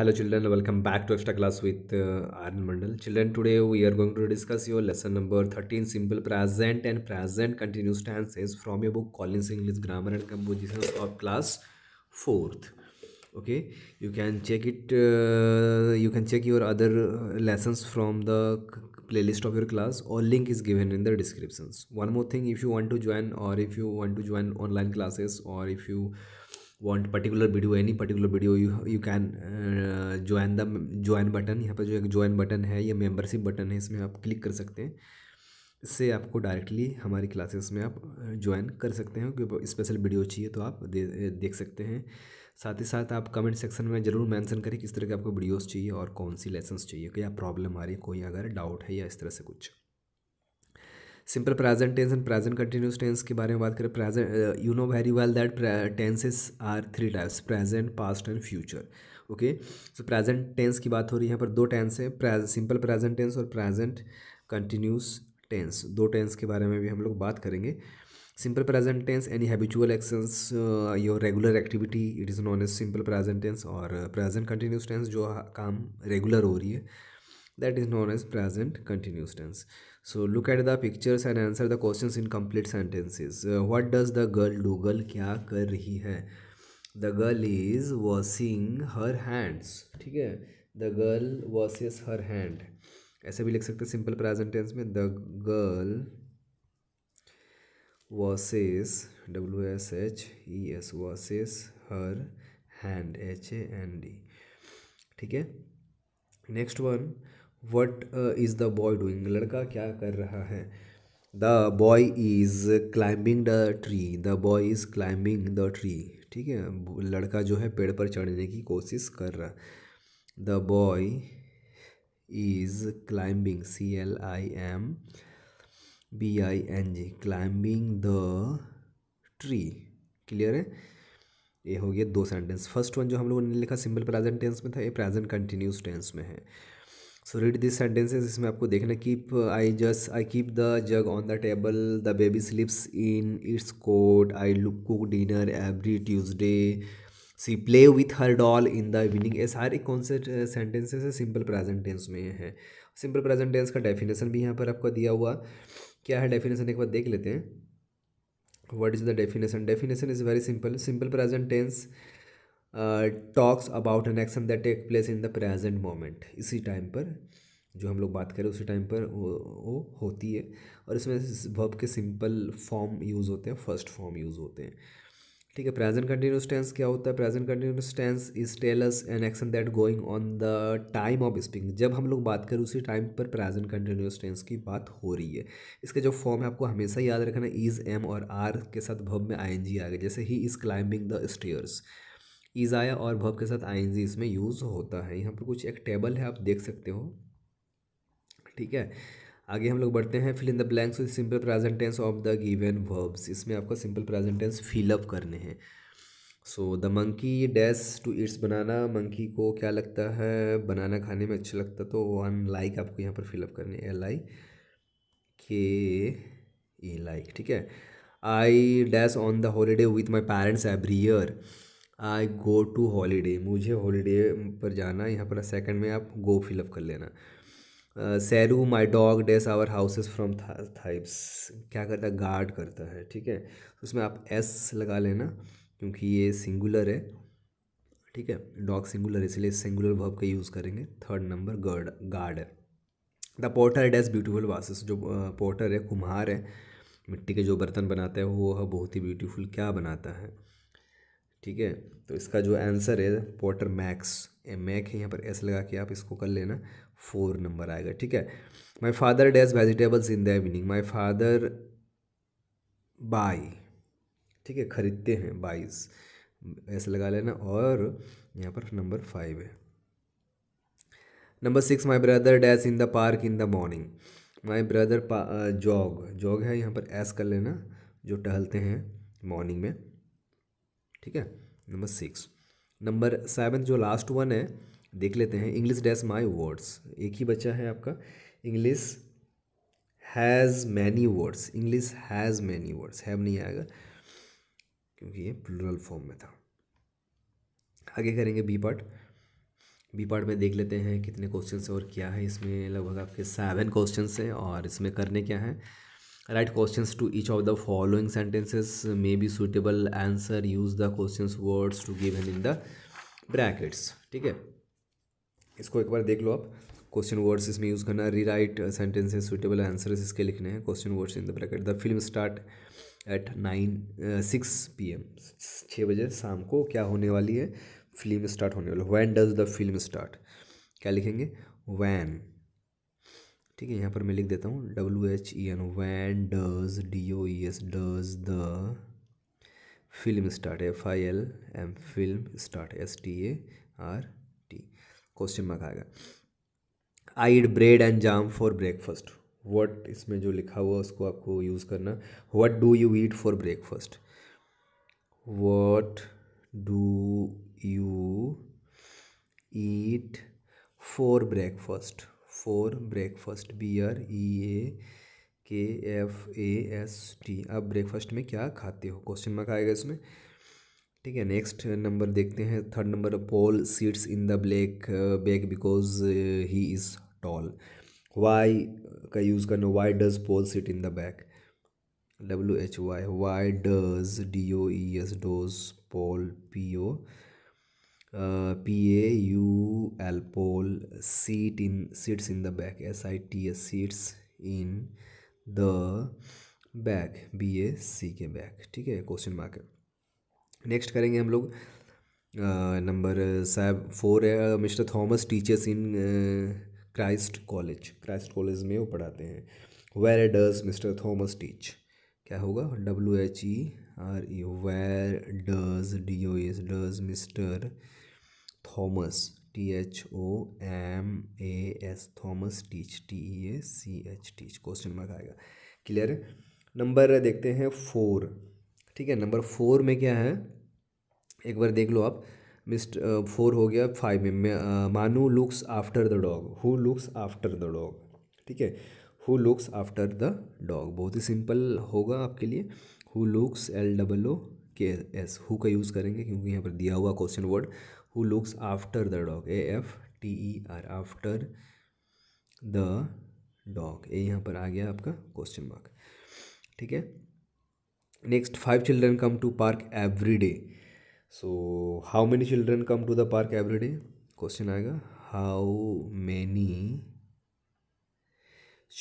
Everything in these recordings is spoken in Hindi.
Hello children, welcome back to Extra Class with uh, Arun Mandal. Children, today we are going to discuss your lesson number 13 simple present and present continuous tenses from your book Collins English Grammar and Compositions of class 4th. Okay, you can check it, uh, you can check your other uh, lessons from the playlist of your class or link is given in the descriptions. One more thing, if you want to join or if you want to join online classes or if you want particular video any particular video you you can uh, join the join button यहाँ पर जो एक join button है या membership button है इसमें आप click कर सकते हैं इससे आपको डायरेक्टली हमारी क्लासेस में आप ज्वाइन uh, कर सकते हैं क्योंकि स्पेशल वीडियो चाहिए तो आप दे, देख सकते हैं साथ ही साथ आप कमेंट सेक्शन में ज़रूर मैंसन करें किस तरह के आपको वीडियोज़ चाहिए और कौन सी लेसन्स चाहिए क्या प्रॉब्लम आ रही है कोई अगर डाउट है या इस तरह से कुछ simple present tense and present continuous tense के बारे में बात करें present you know very well that tenses are three types present past and future okay so present tense की बात हो रही है यहाँ पर दो टेंस हैं सिंपल प्रेजेंट टेंस और प्रेजेंट कंटिन्यूस टेंस दो टेंस के बारे में भी हम लोग बात करेंगे simple present tense any habitual actions your regular activity it is known as simple present tense और प्रेजेंट कंटिन्यूस टेंस जो काम रेगुलर हो रही है that is known as present continuous tense so look at the pictures and answer the questions in complete sentences uh, what does the girl do girl kya kar rahi hai the girl is washing her hands theek hai the girl washes her hand aise bhi likh sakte simple present tense mein the girl washes w W S H E S washes her hand H A N D ठीक है next one what is the boy doing लड़का क्या कर रहा है the boy is climbing the tree the boy is climbing the tree ठीक है लड़का जो है पेड़ पर चढ़ने की कोशिश कर रहा the boy is climbing C L I M B I N G climbing the tree clear है ये हो गया दो सेंटेंस फर्स्ट वन जो हम लोगों ने लिखा सिंपल प्रेजेंट टेंस में था ये प्रेजेंट कंटिन्यूस टेंस में है सो रीड दिस सेंटेंसेज इसमें आपको देखना keep I just I keep the jug on the table the baby sleeps in its cot I look cook dinner every Tuesday she play with her doll in the evening ये सारे कौन से सेंटेंसेस है सिंपल प्रेजेंट टेंस में है सिंपल प्रेजेंट टेंस का डेफिनेशन भी यहाँ पर आपका दिया हुआ क्या है डेफिनेशन एक बार देख लेते हैं what is the definition definition is very simple simple present tense talks about an action that take place in the present moment इसी टाइम पर जो हम लोग बात करें उसी टाइम पर वो, वो होती है और इसमें वर्ब के सिंपल फॉर्म यूज़ होते हैं फर्स्ट फॉर्म यूज़ होते हैं ठीक है प्रेजेंट कंटिन्यूस टेंस क्या होता है present continuous tense is tells an action that going on the time of speaking जब हम लोग बात करें उसी टाइम पर प्रेजेंट कंटिन्यूस टेंस की बात हो रही है इसके जो फॉर्म है आपको हमेशा याद रखना इज़ एम और आर के साथ भव में आई एन जी आ गया जैसे ही इज़ क्लाइंबिंग द स्टेयर्स ईजाया और भव के साथ आई इसमें यूज़ होता है यहाँ पर कुछ एक टेबल है आप देख सकते हो ठीक है आगे हम लोग बढ़ते हैं fill in the blanks with simple present tense of the given verbs इसमें आपको सिंपल प्रेजेंट टेंस फिलअप करने हैं so the monkey dash to its banana monkey को क्या लगता है बनाना खाने में अच्छा लगता तो वन लाइक आपको यहाँ पर फिलअप करने एल आई के ए लाइक ठीक है I dash on the holiday with my parents every year I go to holiday मुझे हॉलीडे पर जाना यहाँ पर सेकंड में आप गो फिलअप कर लेना सैरू my dog dash our houses from thieves क्या करता है गार्ड करता है ठीक है उसमें आप एस लगा लेना क्योंकि ये सिंगुलर है ठीक है डॉग सिंगुलर इसलिए सिंगुलर वर्ब का यूज़ करेंगे थर्ड नंबर गर्ड गार्ड है the potter dash beautiful vases जो पोर्टर है कुम्हार है मिट्टी के जो बर्तन बनाता है वो बहुत ही ब्यूटीफुल क्या बनाता है ठीक है तो इसका जो आंसर है पोटर मैक्स मैक है यहाँ पर एस लगा के आप इसको कर लेना फोर नंबर आएगा ठीक है my father does vegetables in the evening my father buy ठीक है खरीदते हैं बाईस ऐसे लगा लेना और यहाँ पर नंबर फाइव है number six my brother does in the park in the morning my brother jog jog है यहाँ पर एस कर लेना जो टहलते हैं मॉर्निंग में ठीक है नंबर सिक्स नंबर सेवन जो लास्ट वन है देख लेते हैं इंग्लिश डैस माई वर्ड्स एक ही बच्चा है आपका English has many words English has many words have नहीं आएगा क्योंकि ये प्लूरल फॉर्म में था आगे करेंगे बी पार्ट बी पार्ट में देख लेते हैं कितने क्वेश्चन और क्या है इसमें लगभग आपके सेवन क्वेश्चन हैं और इसमें करने क्या हैं write questions to each of the following sentences may be suitable answer use the questions words to given in the brackets ठीक है इसको एक बार देख लो आप क्वेश्चन वर्ड्स इसमें यूज़ करना री राइट सेंटेंसेज सुटेबल आंसर इसके लिखने हैं question words in the bracket the film start at nine six p m छः बजे शाम को क्या होने वाली है फिल्म स्टार्ट होने वाली when does the film start क्या लिखेंगे वैन ठीक है यहाँ पर मैं लिख देता हूँ W H E N when does D O E S does the film start F I L M film start S T A R T question mark आएगा I eat bread and jam for breakfast what इसमें जो लिखा हुआ उसको आपको यूज़ करना what do you eat for breakfast what do you eat for breakfast for breakfast R E A K F A S T आप ब्रेकफास्ट में क्या खाते हो क्वेश्चन मार्क आएगा इसमें ठीक है नेक्स्ट नंबर देखते हैं third number Paul sits in the black bag because he is tall why का यूज़ करना why does Paul sit in the back W H Y why does D O E S does Paul P O P A U L Paul sit in sits in the back S I T S sits in the back B A C K back ठीक है क्वेश्चन मार्क नेक्स्ट करेंगे हम लोग नंबर uh, uh, साहब फोर है mister Thomas teachers in Christ college Christ college में वो पढ़ाते हैं where does mister Thomas teach क्या होगा W H E R U where does D O S does mister Thomas T H O M A S Thomas teach T E A C H teach question mark आएगा क्लियर है नंबर देखते हैं फोर ठीक है नंबर फोर में क्या है एक बार देख लो आप मिस्टर फोर हो गया फाइव में Manu looks after the dog who looks after the dog ठीक है who looks after the dog बहुत ही सिंपल होगा आपके लिए who looks L double O K S who का यूज़ करेंगे क्योंकि यहाँ पर दिया हुआ question word who looks after the dog A F T E R after the dog ये यहाँ पर आ गया आपका क्वेश्चन मार्क ठीक है next five children come to park every day so how many children come to the park every day question आएगा how many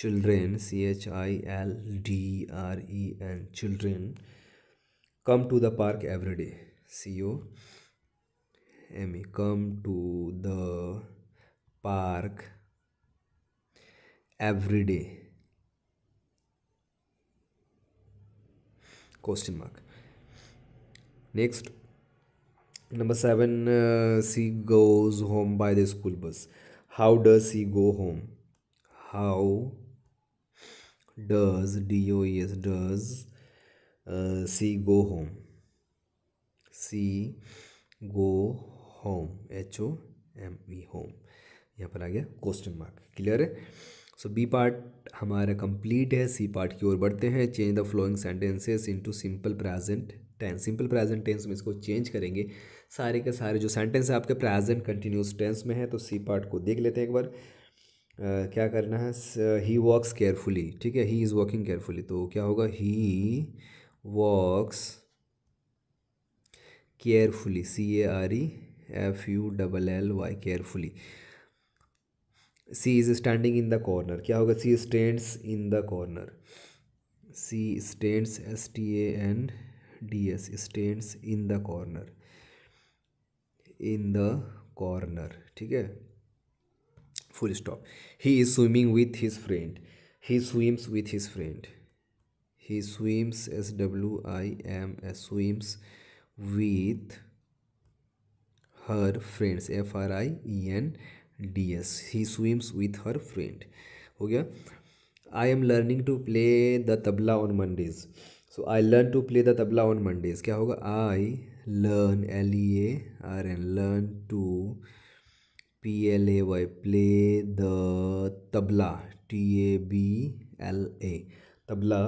children C H I L D R E N children come to the park every day C O Emmy, come to the park every day. Question mark. Next, number seven. Uh, she goes home by the school bus. How does she go home? How does does does uh, she go home? She go home H O M E home यहाँ पर आ गया क्वेश्चन मार्क क्लियर है सो बी पार्ट हमारा कंप्लीट है सी पार्ट की ओर बढ़ते हैं change the following sentences into simple present tense simple present tense में इसको चेंज करेंगे सारे के सारे जो सेंटेंस है आपके प्रेजेंट कंटिन्यूस टेंस में है तो सी पार्ट को देख लेते हैं एक बार Uh, क्या करना है ही वॉक्स केयरफुली ठीक है ही इज़ वॉकिंग केयरफुली तो क्या होगा he walks carefully C A R E F U double L Y carefully. C is standing in the corner. क्या होगा C stands in the corner. C stands S T A N D S stands in the corner. In the corner. ठीक है Full stop. He is swimming with his friend. He swims with his friend. he swims s w i m s swims with her friends F R I E N D S he swims with her friend हो गया I am learning to play the tabla on Mondays so I learn to play the tabla on Mondays क्या होगा I learn L E A R N learn to P L A Y play the tabla T A B L A tabla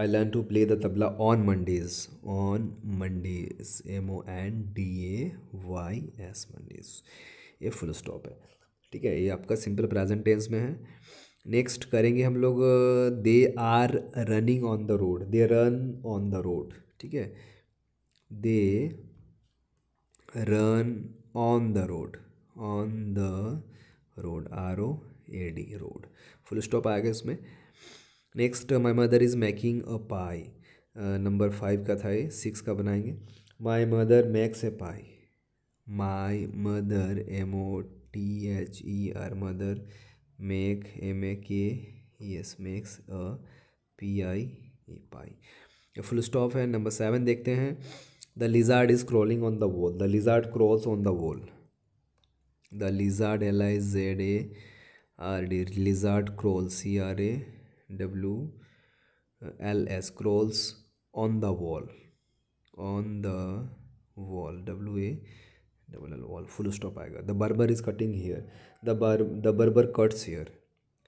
I learn to play the tabla on Mondays on Mondays M O N D A Y S Mondays ये फुल स्टॉप है ठीक है ये आपका सिंपल प्रेजेंट टेंस में है नेक्स्ट करेंगे हम लोग they are running on the road they run on the road ठीक है they run on the road on the road R O A D road full stop आएगा इसमें next my mother is making a pie number five का था ये सिक्स का बनाएंगे my mother makes a pie my mother M O T H E R mother make M A K S makes a P I A pie full stop है नंबर सेवन देखते हैं the lizard is crawling on the wall the lizard crawls on the wall the lizard L I Z A R D lizard crawl C R A W L S crawls on the wall on the wall W A double L wall full stop आएगा the barber is cutting hair the bar the barber cuts hair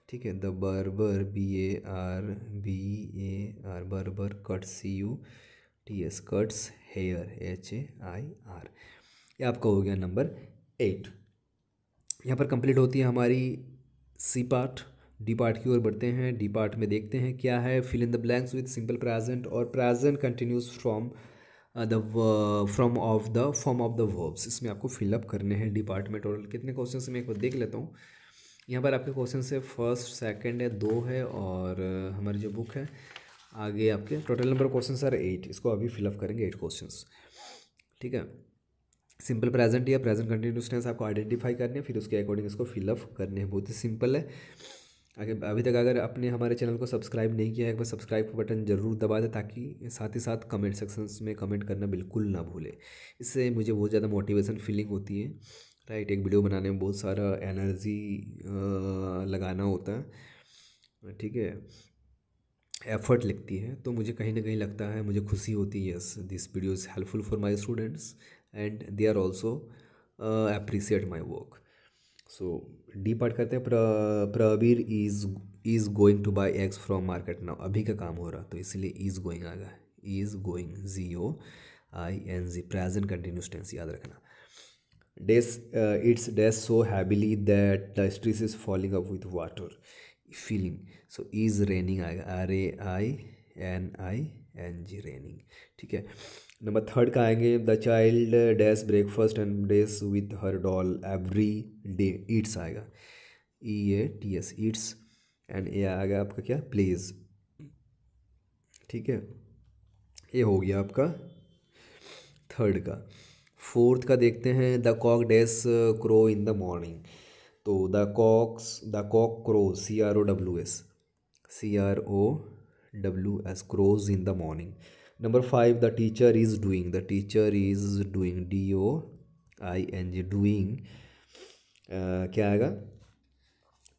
ठीक है द बर्बर B A R B A R barber cut C U T S cuts hair H A I R ये आपका हो गया नंबर एट यहाँ पर कंप्लीट होती है हमारी सी पार्ट डी पार्ट की ओर बढ़ते हैं डी पार्ट में देखते हैं क्या है fill in the blanks with simple present और present continuous from the from of the form of the verbs इसमें आपको फिलअप करने हैं डी पार्ट में टोटल कितने क्वेश्चन मैं एक बार देख लेता हूँ यहाँ पर आपके क्वेश्चन है फर्स्ट सेकेंड है दो है और uh, हमारी जो बुक है आगे आपके total number question are eight इसको अभी फिलअप करेंगे एट क्वेश्चन ठीक है सिंपल प्रेजेंट या प्रेजेंट कंटिन्यूस टेंस आपको आइडेंटिफाई करने हैं फिर उसके अकॉर्डिंग इसको फिलअप करने हैं बहुत ही सिंपल है अगर अभी तक अगर आपने हमारे चैनल को सब्सक्राइब नहीं किया है एक बार सब्सक्राइब का बटन ज़रूर दबा दें ताकि साथ ही साथ कमेंट सेक्शंस में कमेंट करना बिल्कुल ना भूले इससे मुझे बहुत ज़्यादा मोटिवेशन फीलिंग होती है राइट एक वीडियो बनाने में बहुत सारा एनर्जी लगाना होता है ठीक है एफर्ट लगती है तो मुझे कहीं ना कहीं लगता है मुझे खुशी होती है yes this video is helpful for my students and they are also appreciate my work so D part करते हैं Pravir is is going to buy eggs from market now अभी का काम हो रहा तो इसलिए इज़ गोइंग आ गया is going G O I N G present continuous tense याद रखना does it's does so heavily that the streets is falling up with water filling so is raining आएगा R A I N I N G raining ठीक है नंबर थर्ड का आएंगे the child does breakfast and does with her doll every day eats आएगा E A T S eats and a आएगा आपका क्या प्लेज ठीक है ये हो गया आपका थर्ड का फोर्थ का देखते हैं the cock does crow in the morning तो the cocks the cock crow C R O W S C R O W S crows in the morning number 5 the teacher is doing the teacher is doing d o i n g doing uh, क्या आएगा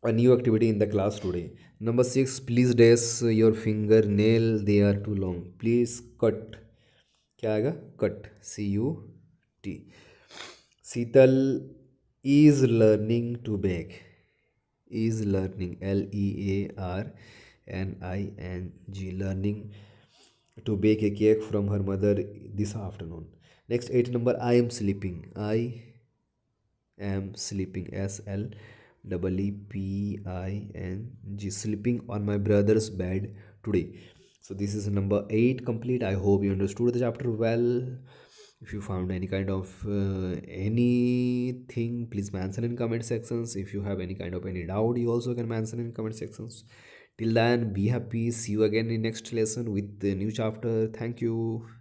a new activity in the class today number 6 please dress your finger nail they are too long please cut क्या आएगा cut c u t sital is learning to bake is learning l e a r n i n g learning to bake a cake from her mother this afternoon next 8 number i am sleeping i am sleeping s l sleeping on my brother's bed today so this is number 8 complete i hope you understood the chapter well if you found any kind of uh, anything please mention in comment sections if you have any kind of any doubt you also can mention in comment sections Till then, be happy. See you again in next lesson with the new chapter. Thank you.